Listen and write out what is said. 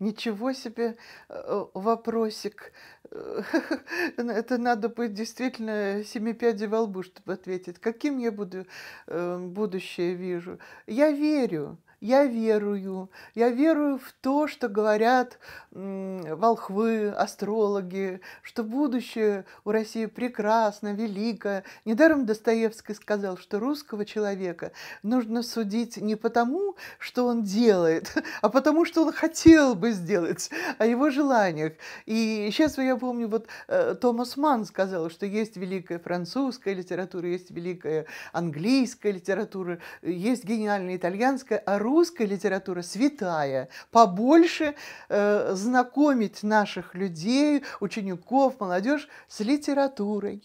Ничего себе э, вопросик. Э, это надо быть действительно семипядей во лбу, чтобы ответить. Каким я буду, э, будущее вижу? Я верю я верую. Я верую в то, что говорят волхвы, астрологи, что будущее у России прекрасно, велико. Недаром Достоевский сказал, что русского человека нужно судить не потому, что он делает, а потому, что он хотел бы сделать, о его желаниях. И сейчас я помню, вот э, Томас Ман сказал, что есть великая французская литература, есть великая английская литература, есть гениальная итальянская, а русская литература святая, побольше э, знакомить наших людей, учеников, молодежь с литературой.